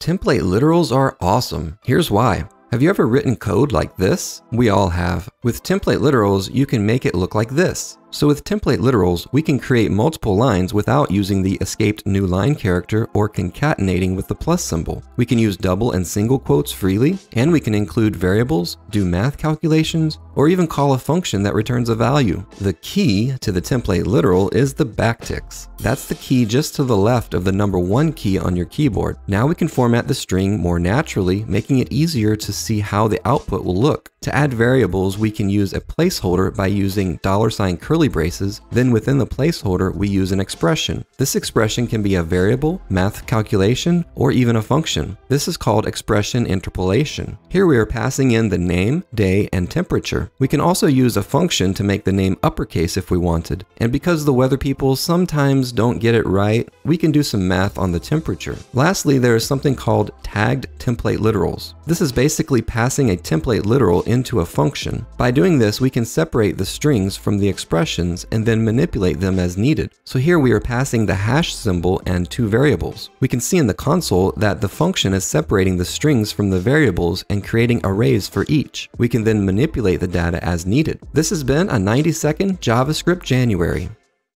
Template literals are awesome. Here's why. Have you ever written code like this? We all have. With template literals, you can make it look like this. So with template literals, we can create multiple lines without using the escaped new line character or concatenating with the plus symbol. We can use double and single quotes freely, and we can include variables, do math calculations, or even call a function that returns a value. The key to the template literal is the backticks. That's the key just to the left of the number one key on your keyboard. Now we can format the string more naturally, making it easier to see how the output will look. To add variables, we can use a placeholder by using dollar sign curly braces, then within the placeholder, we use an expression. This expression can be a variable, math calculation, or even a function. This is called expression interpolation. Here we are passing in the name, day, and temperature. We can also use a function to make the name uppercase if we wanted. And because the weather people sometimes don't get it right, we can do some math on the temperature. Lastly, there is something called tagged template literals. This is basically passing a template literal into a function. By doing this, we can separate the strings from the expressions and then manipulate them as needed. So here we are passing the hash symbol and two variables. We can see in the console that the function is separating the strings from the variables and creating arrays for each. We can then manipulate the data as needed. This has been a 90 second JavaScript January.